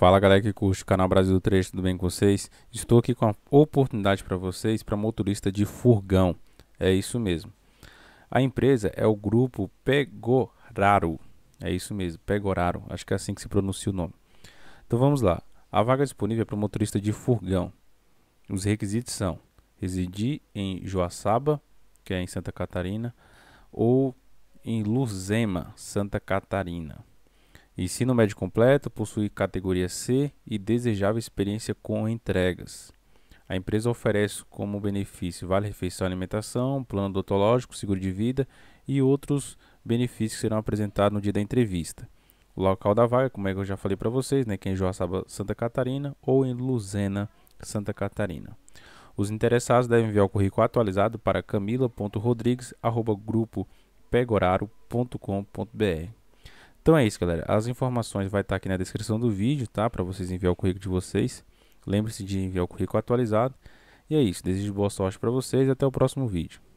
Fala galera que curte o canal Brasil 3, tudo bem com vocês? Estou aqui com a oportunidade para vocês para motorista de furgão. É isso mesmo. A empresa é o grupo Pegoraro. É isso mesmo, Pegoraro. Acho que é assim que se pronuncia o nome. Então vamos lá. A vaga disponível é para motorista de furgão. Os requisitos são residir em Joaçaba, que é em Santa Catarina, ou em Luzema, Santa Catarina. Ensino médio completo, possui categoria C e desejável experiência com entregas. A empresa oferece como benefício vale refeição alimentação, plano odontológico, seguro de vida e outros benefícios que serão apresentados no dia da entrevista. O local da vaga, como é que eu já falei para vocês, né, que é em Joaçaba, Santa Catarina ou em Luzena, Santa Catarina. Os interessados devem enviar o currículo atualizado para Camila.Rodrigues@grupopegoraro.com.br então é isso, galera. As informações vai estar tá aqui na descrição do vídeo, tá? Para vocês enviar o currículo de vocês. Lembre-se de enviar o currículo atualizado. E é isso. Desejo boa sorte para vocês e até o próximo vídeo.